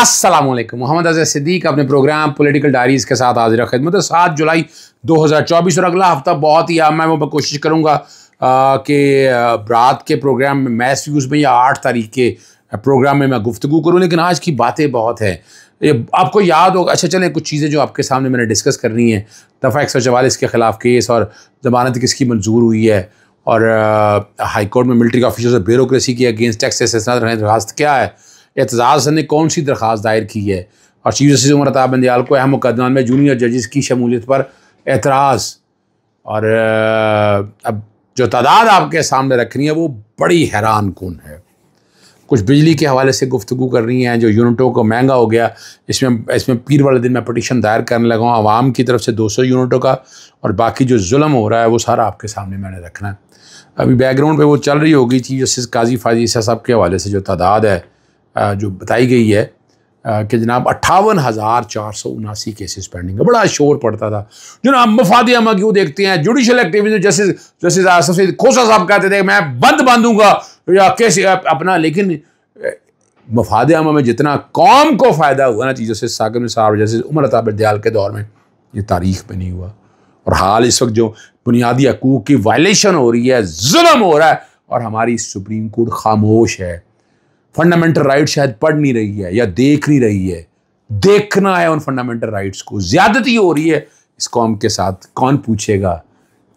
असलम मोहम्मद अजय सिद्दीक अपने programme political diaries के साथ हाजिर खिदमत है सात जुलाई 2024 और अगला हफ्ता बहुत ही आम मैं वो कोशिश करूँगा कि रात के प्रोग्राम में मैथ व्यूज़ में या आठ तारीख के प्रोग्राम में मैं गुफ्तु करूँ लेकिन आज की बातें बहुत हैं ये आपको याद होगा अच्छा चलें कुछ चीज़ें जो आपके सामने मैंने डिस्कस करनी है दफ़ा एक सौ चवालीस के ख़िलाफ़ केस और जमानत किसकी मंजूर हुई है और हाईकोर्ट में मिलिट्री ऑफिसर्स और ब्यूरोसी के अगेंस्ट टैक्स दरखास्त क्या है एतजाज़ ने कौन सी दरख्वास्त दायर की है और चीफ जस्टिस उमर अताब बंदयाल को अहम मुकदमा में जूनियर जजेस की शमूलियत पर एतराज़ और अब जो तादाद आपके सामने रखनी है वो बड़ी हैरान कन है कुछ बिजली के हवाले से गुफ्तु कर रही हैं जो यूनिटों को महंगा हो गया इसमें इसमें पीर वाले दिन मैं पटिशन दायर करने लगा हूँ आवाम की तरफ से दो सौ यूनिटों का और बाकी जो जुल्म हो रहा है वो सारा आपके सामने मैंने रखना है अभी बैकग्राउंड पे वो चल रही होगी चीफ जस्टिस काजी फाजी साहब के हवाले से जो तादाद है जो बताई गई है कि जनाब अट्ठावन हज़ार चार सौ उनासी केसेज पेंडिंग है बड़ा शोर पड़ता था जनाब मफादी अमा क्यों देखते हैं judicial activity justice justice Asif Khosa sahab कहते थे मैं बंद बांधूंगा तो या कैसे अपना लेकिन मफाद अमा में जितना कौम को फ़ायदा हुआ ना जस्टिस साकिब साहब जस्टिस उमर अताब दयाल के दौर में ये तारीख में नहीं हुआ और हाल इस वक्त जो बुनियादी हकूक़ की वायलेशन हो रही है जुल्म हो रहा है और हमारी सुप्रीम कोर्ट खामोश है फंडामेंटल राइट शायद पढ़ नहीं रही है या देख नहीं रही है देखना है उन फंडामेंटल राइट्स को ज्यादती हो रही है इस कौम के साथ कौन पूछेगा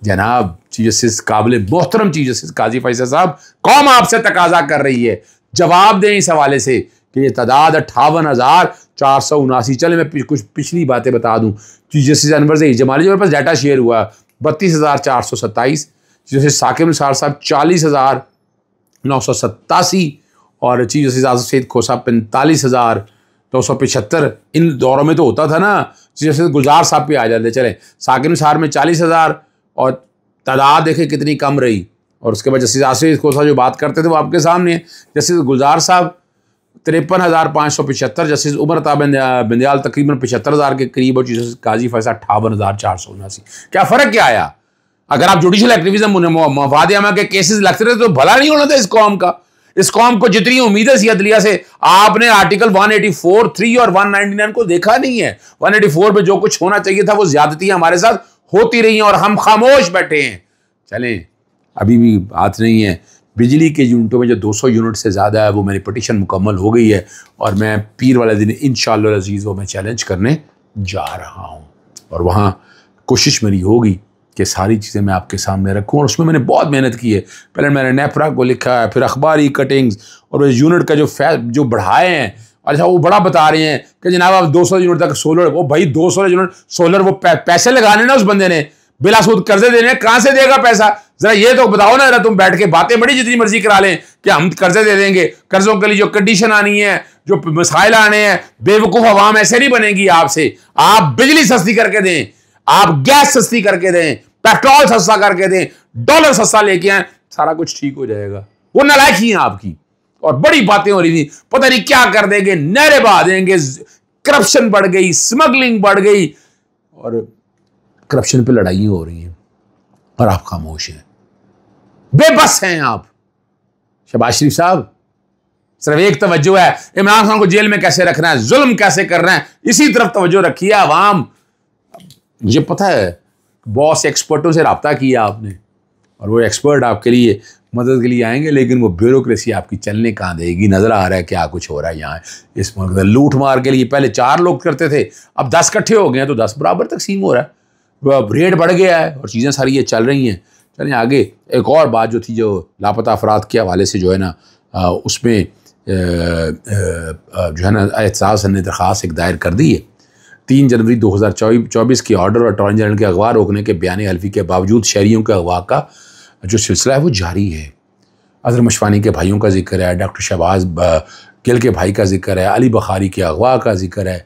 जनाब चीज जस्टिस काबिल मोहतरम चीज जस्टिस काजी फैसल साहब कौम आपसे तकाजा कर रही है जवाब दें इस हवाले से कि ये तादाद अट्ठावन हज़ार चार सौ उनासी चले मैं कुछ पिछली बातें बता दूँ चीफ जस्टिस अनवर से जमाली मेरे पास डाटा शेयर हुआ बत्तीस हज़ार चार सौ सत्ताईस जस्टिस साकिब साहब चालीस हज़ार नौ सौ सत्तासी और चीफ जस्टिस आजम सैद खोसा पैंतालीस हज़ार नौ सौ पचहत्तर इन दौरों में तो होता था ना चीफ जस्टिस गुलजार साहब भी आ जाते चले साकिब सार में चालीस हज़ार और तादाद देखें कितनी कम रही और उसके बाद जस्टिस आसिफ खोसा जो बात करते थे वो आपके सामने जस्टिस गुलजार साहब तिरपन हज़ार पाँच सौ पचहत्तर जस्टिस उमर ताब बंदयाल तकरीबन पचहत्तर हज़ार के करीब और जस्टिस काजी फैसा अट्ठावन हज़ार चार सौ उनासी क्या फ़र्क क्या आया अगर आप जुडिशल एक्टिविज्म मफाद के केसेस लगते रहे तो भला नहीं होना था इस कौम का इस कॉम को जितनी उम्मीद है सियाद से आपने आर्टिकल 184, 3 और 199 को देखा नहीं है 184 पे जो कुछ होना चाहिए था वो ज्यादती हमारे साथ होती रही हैं और हम खामोश बैठे हैं चलें अभी भी बात नहीं है बिजली के यूनिटों में जो 200 यूनिट से ज़्यादा है वो मेरी पटिशन मुकम्मल हो गई है और मैं पीर वाले दिन इन शजीज़ वो मैं चैलेंज करने जा रहा हूँ और वहाँ कोशिश मेरी होगी कि सारी चीज़ें मैं आपके सामने रखूँ और उसमें मैंने बहुत मेहनत की है पहले मैंने नेपरा को लिखा है फिर अखबारी कटिंग्स और उस यूनिट का जो फै जो बढ़ाए हैं अच्छा वो बड़ा बता रहे हैं कि जनाब आप 200 यूनिट तक सोलर वो भाई 200 यूनिट सोलर वो पैसे लगाने ना उस बंदे ने बिला सूद कर्जे देने कहाँ से देगा पैसा जरा ये तो बताओ ना जरा तुम बैठ के बातें बड़ी जितनी मर्जी करा लें कि हम कर्जे दे देंगे कर्जों के लिए जो कंडीशन आनी है जो मसाइल आने हैं बेवकूफ़ आवाम ऐसे नहीं बनेगी आपसे आप बिजली सस्ती करके दें आप गैस सस्ती करके दें पेट्रोल सस्ता करके दें डॉलर सस्ता लेके आए सारा कुछ ठीक हो जाएगा वो ही है आपकी और बड़ी बातें हो रही थी पता नहीं क्या कर देंगे नहरे बहा देंगे करप्शन बढ़ गई स्मगलिंग बढ़ गई और करप्शन पे लड़ाई हो रही है और आप खामोश हैं बेबस हैं आप शबाज शरीफ साहब सिर्फ एक तवज्जो है इमरान खान को जेल में कैसे रखना है जुल्म कैसे कर रहे हैं इसी तरफ तवज्जो रखिए आवाम मुझे पता है बॉस एक्सपर्टों से रबता किया आपने और वो एक्सपर्ट आपके लिए मदद के लिए आएंगे लेकिन वो ब्यूरोक्रेसी आपकी चलने कहाँ देगी नज़र आ रहा है क्या कुछ हो रहा है यहाँ इस मुल्क में लूट मार के लिए पहले चार लोग करते थे अब दस इकट्ठे हो गए हैं तो दस बराबर तकसीम हो रहा है अब रेट बढ़ गया है और चीज़ें सारी ये चल रही हैं चलें आगे एक और बात जो थी जो लापता अफराद के हवाले से जो है ना उसमें जो है ना एहसास ने दरख्वास्त एक दायर कर दी है तीन जनवरी दो हज़ार चौबीस की ऑर्डर और अटॉर्नी जनरल के अगवा रोकने के बयान हल्फी के बावजूद शहरीों के अगवा का जो सिलसिला है वो जारी है अजहर मशवानी के भाइयों का जिक्र है डॉक्टर शहबाज गिल के भाई का जिक्र है अली बखारी के अगवा का जिक्र है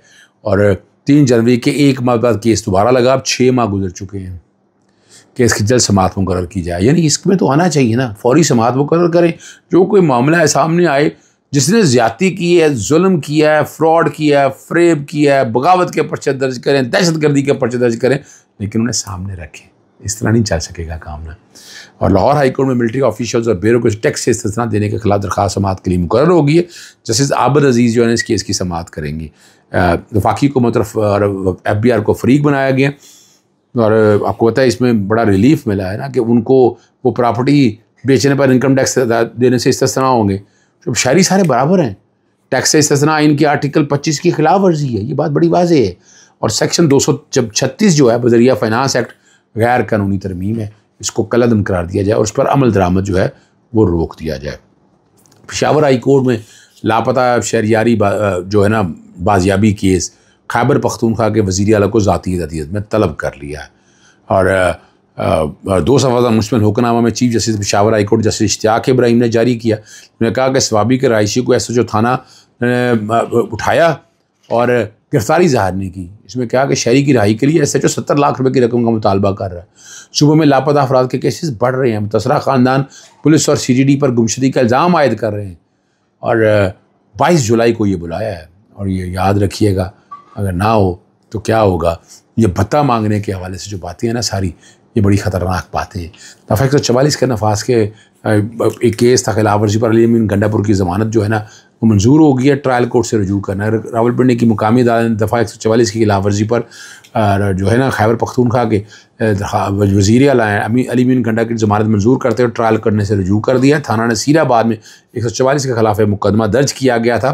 और तीन जनवरी के एक माह बाद केस दोबारा लगा अब छः माह गुजर चुके हैं केस की जल्द समात मुकर की जाए यानी इसमें तो आना चाहिए ना फौरी समात मुकर करें जो कोई मामला है सामने आए जिसने ज्यादा की है जुल्म किया है फ्रॉड किया है फ्रेब किया है बगावत के पर्चे दर्ज करें दहशत गर्दी के पर्चे दर्ज करें लेकिन उन्हें सामने रखें इस तरह नहीं चल सकेगा काम ना और लाहौर हाईकोर्ट में मिलिट्री ऑफिशियल्स और ब्यूरो को टैक्स से इस देने के खिलाफ दरखास्त समात के लिए मुकर होगी है जस्टिस आबद अजीज़ जो है इस केस की समात करेंगी वफाकी को मतलब और एफ बी आर को फरीक बनाया गया और आपको पता है इसमें बड़ा रिलीफ मिला है ना कि उनको वो प्रॉपर्टी बेचने पर इनकम टैक्स देने से इस होंगे तो शायरी सारे बराबर हैं टैक्स इसतना इनकी आर्टिकल 25 की खिलाफ वर्जी है ये बात बड़ी वाज है और सेक्शन दो सौ जब छत्तीस जो है बजरिया फाइनेंस एक्ट गैर कानूनी तरमीम है इसको कलदम करार दिया जाए और उस पर अमल दरामद जो है वो रोक दिया जाए पिशावर हाई कोर्ट में लापता शहरियारी जो है ना बाजियाबी केस खैबर पख्तूनख्वा के वजी अल को ज़ाती अदालियत में तलब कर लिया है और दो सफादा मुश्तमल हुक्नामा में chief justice Peshawar high court justice Ishtiaq Ibrahim ने जारी किया उन्होंने कहा कि स्वाबी के रहायशी को एस एच ओ थाना उठाया और गिरफ्तारी जाहिर नहीं की इसमें कहा कि शहरी की रहाई के लिए एस एच ओ सत्तर लाख रुपए की रकम का मुतालबा कर रहा है सुबह में लापता अफराद के केसेस बढ़ रहे हैं मुतसरा ख़ानदान पुलिस और सी जी डी पर गुमशदी का इल्ज़ाम आयद कर रहे हैं और बाईस जुलाई को ये बुलाया है और ये याद रखिएगा अगर ना हो तो क्या होगा ये भत्ता मांगने के हवाले से जो बातें हैं ना सारी ये बड़ी ख़तरनाक बात है दफ़ा एक सौ तो चवालीस के नफाज के एक केस था खिलाफ वर्जी पर अली अमीन गंडापुर की ज़मानत जो है ना वो मंजूर हो गई है ट्रायल कोर्ट से रजू करना रावलपिंडी की मुकामी अदालत ने दफ़ा एक सौ चवालीस की खिलाफ वर्जी पर जो है ना खैबर पख्तूनखा के वजीर अली अलीमीन गंडा की जमानत मंजूर करते हुए ट्रायल करने से रजू कर दिया थाना ने सीराबाद में एक सौ चवालीस के खिलाफ मुकदमा दर्ज किया गया था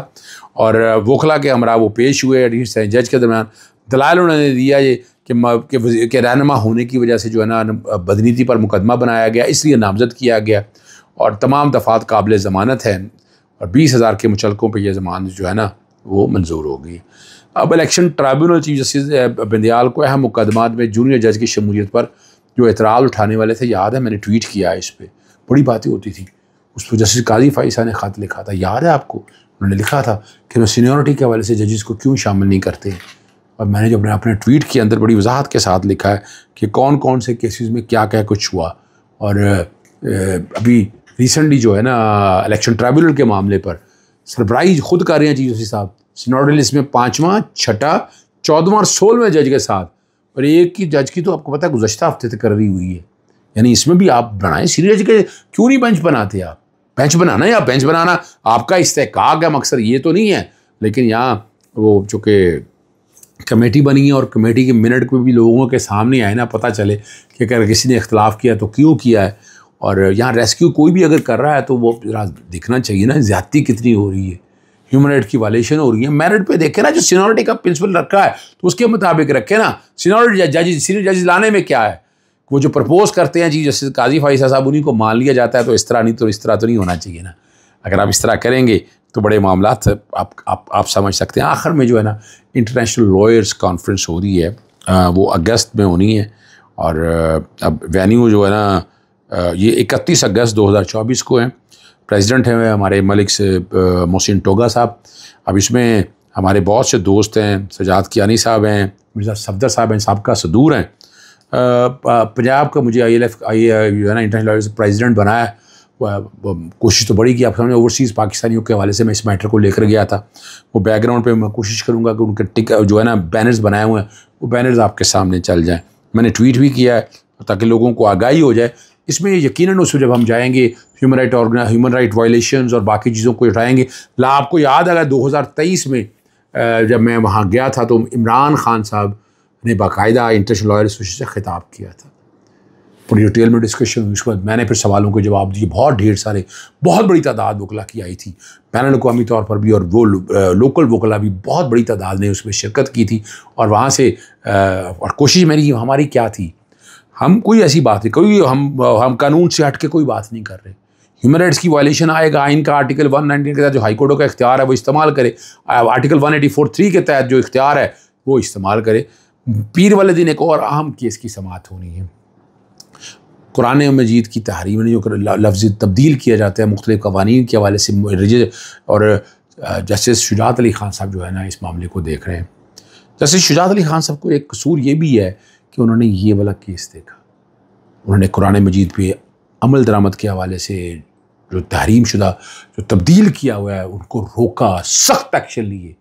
और वोखला के हमरा वो पेश हुए जज के दरमियान दलाल उन्होंने दिया ये कि के, के रहनमा होने की वजह से जो है ना बदनीति पर मुकदमा बनाया गया इसलिए नामजद किया गया और तमाम दफ़ात काबिल ज़मानत हैं और बीस हज़ार के मुचलकों पर यह जमानत जो है ना वो मंजूर होगी अब election tribunal chief justice Bandial को अहम मुकदमा में जूनियर जज की शमूलियत पर जो एतराज़ उठाने वाले थे याद है मैंने ट्वीट किया है इस पर बड़ी बातें होती थी उस पर जस्टिस काजी फाइसा ने ख़त लिखा था याद है आपको उन्होंने लिखा था कि मैं सीनियरिटी के हवाले से जजेस को क्यों शामिल नहीं करते और मैंने जब अपने ट्वीट के अंदर बड़ी वजाहत के साथ लिखा है कि कौन कौन से केसेस में क्या क्या कुछ हुआ और अभी रिसेंटली जो है ना इलेक्शन ट्राइब्यूनल के मामले पर सरप्राइज खुद कर रहे हैं चीज़ उसी साहब सिनोडल इसमें पाँचवा छठा चौदवा और सोलहवें जज के साथ और एक की जज की तो आपको पता है गुजशत हफ्ते तक कर रही हुई है यानी इसमें भी आप बनाएं सीनियर जज के क्यों नहीं बेंच बनाते आप बेंच बनाना या बेंच बनाना आपका इस्तेकाक है मकसद ये तो नहीं है लेकिन यहाँ वो चूँकि कमेटी बनी है और कमेटी के मिनट में भी लोगों के सामने आए ना पता चले कि अगर किसी ने इख्तलाफ किया तो क्यों किया है और यहाँ रेस्क्यू कोई भी अगर कर रहा है तो वो दिखना चाहिए ना ज़्यादती कितनी हो रही है ह्यूमन राइट की वायलेशन हो रही है मेरिट पे देखे ना जो सीनॉरिटी का प्रिंसिपल रखा है तो उसके मुताबिक रखे ना सीनियर जज सीनियर जजेज लाने में क्या है वो जो प्रपोज करते हैं जी जैसे काजी फाइसा साहब उन्हीं को मान लिया जाता है तो इस तरह नहीं तो इस तरह तो नहीं होना चाहिए ना अगर आप इस तरह करेंगे तो बड़े मामला आप, आप आप समझ सकते हैं आखिर में जो है ना इंटरनेशनल लॉयर्स कॉन्फ्रेंस हो रही है आ, वो अगस्त में होनी है और अब वेन्यू जो है ना ये इकतीस अगस्त 2024 को है प्रेसिडेंट हैं हमारे मलिक से मोहसिन टोगा साहब अब इसमें हमारे बहुत से दोस्त हैं सजाद कियानी साहब हैं मिर्ज़ा सफदर साहब हैं सबका सदूर हैं पंजाब का मुझे आई एल एफ आई जो है ना इंटरनेशनल प्रेजिडेंट बनाया है कोशिश तो बड़ी की आप सामने ओवरसीज़ पाकिस्तानियों के हवाले से मैं इस मैटर को लेकर गया था वो बैकग्राउंड पे मैं कोशिश करूँगा कि उनके टिक जो है ना बैनर्स बनाए हुए हैं वो बैनर्स आपके सामने चल जाएँ मैंने ट्वीट भी किया है ताकि लोगों को आगाही हो जाए इसमें यकीन उस जब हम जाएंगे ह्यूमन राइट ऑर्गना ह्यूमन राइट वायलेशन और बाकी चीज़ों को उठाएँगे ला आपको याद अगर दो हज़ार तेईस में जब मैं वहाँ गया था तो इमरान खान साहब ने बाकायदा इंटरनेशनल लॉयर एसोसिएशन से खिताब किया था पूरी डिटेल में डिस्कशन हुई उसके बाद मैंने फिर सवालों के जवाब दिए बहुत ढेर सारे बहुत बड़ी तादाद वकला की आई थी पैन अवी तौर पर भी और वो लोकल वकला भी बहुत बड़ी तादाद ने उसमें शिरकत की थी और वहाँ से और कोशिश मेरी हमारी क्या थी हम कोई ऐसी बात नहीं कोई हम हम कानून से हट के कोई बात नहीं कर रहे ह्यूमन राइट्स की वायलेशन आएगा आइन का आर्टिकल वन नाइनटीन के तहत जो हाईकोर्टों का इख्तियार है वो इस्तेमाल करे article one eighty four three के तहत जो इख्तियार है वो इस्तेमाल करे पीर वाले दिन एक और अहम केस की समात होनी है कुरान मजीद की तहरीर में जो लफ्ज़ तब्दील किया जाता है मुख्तलिफ़ कवानी के हवाले से और जस्टिस शुजात अली खान साहब जो है ना इस मामले को देख रहे हैं जस्टिस शुजात अली खान साहब को एक कसूर ये भी है कि उन्होंने ये वाला केस देखा उन्होंने कुरान मजीद पर अमल दरामद के हवाले से जो तहरीम शुदा जो तब्दील किया हुआ है उनको रोका सख्त एक्शन लिए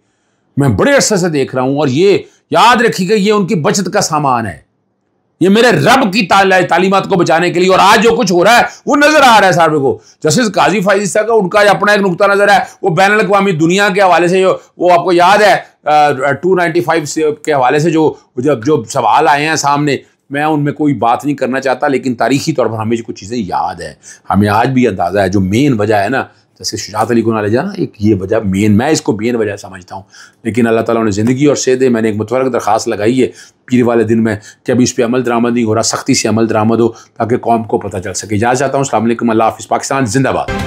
मैं बड़े अरसे से देख रहा हूँ और ये याद रखिएगा ये उनकी बचत का सामान है ये मेरे रब की तालीमत को बचाने के लिए और आज जो कुछ हो रहा है वो नजर आ रहा है सारे को जस्टिस काजी साहब का उनका अपना एक नुकता नजर है वो बैन अवी दुनिया के हवाले से जो वो आपको याद है टू नाइनटी फाइव के हवाले से जो जब जो सवाल आए हैं सामने मैं उनमें कोई बात नहीं करना चाहता लेकिन तारीखी तौर पर हमें कुछ चीज़ें याद हैं हमें आज भी अंदाज़ा है जो मेन वजह है ना जैसे शुजात अली को ना ले जाना एक ये वजह मेन मैं इसको मेन वजह समझता हूँ लेकिन अल्लाह ताला ने ज़िंदगी और सेदे मैंने एक मुतवरक दरख्वास्त लगाई है पीर वाले दिन में कि अभी इस पर अमल दरामद नहीं हो रहा सख्ती से अमल दरामद हो ताकि कौम को पता चल सके याद चाहता हूँ अल्लाह हाफ़ पाकिस्तान जिंदाबाद